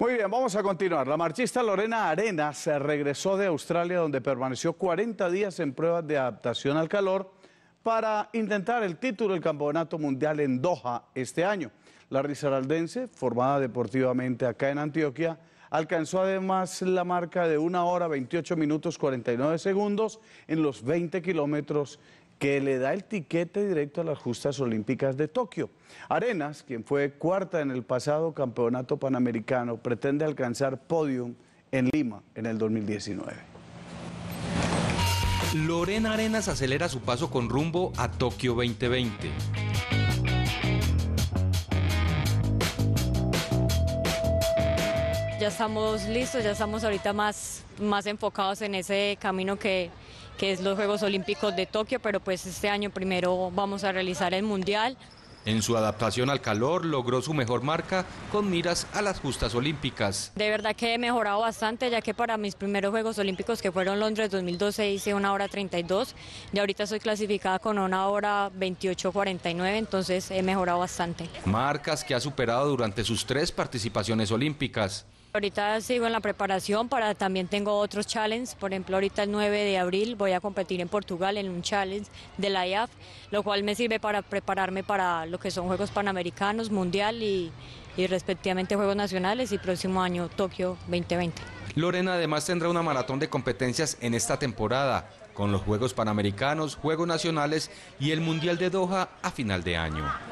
Muy bien, vamos a continuar. La marchista Lorena Arena se regresó de Australia donde permaneció 40 días en pruebas de adaptación al calor para intentar el título del Campeonato Mundial en Doha este año. La risaraldense, formada deportivamente acá en Antioquia, alcanzó además la marca de 1 hora 28 minutos 49 segundos en los 20 kilómetros que le da el tiquete directo a las justas olímpicas de Tokio. Arenas, quien fue cuarta en el pasado campeonato panamericano, pretende alcanzar podium en Lima en el 2019. Lorena Arenas acelera su paso con rumbo a Tokio 2020. ya estamos listos, ya estamos ahorita más, más enfocados en ese camino que, que es los Juegos Olímpicos de Tokio, pero pues este año primero vamos a realizar el Mundial. En su adaptación al calor logró su mejor marca con miras a las justas olímpicas. De verdad que he mejorado bastante ya que para mis primeros Juegos Olímpicos que fueron Londres 2012 hice una hora 32 y ahorita soy clasificada con una hora 28.49 entonces he mejorado bastante. Marcas que ha superado durante sus tres participaciones olímpicas. Ahorita sigo en la preparación para también tengo otros challenges, por ejemplo ahorita el 9 de abril voy a competir en Portugal en un challenge de la IAF, lo cual me sirve para prepararme para lo que son Juegos Panamericanos, Mundial y, y respectivamente Juegos Nacionales y próximo año Tokio 2020. Lorena además tendrá una maratón de competencias en esta temporada, con los Juegos Panamericanos, Juegos Nacionales y el Mundial de Doha a final de año.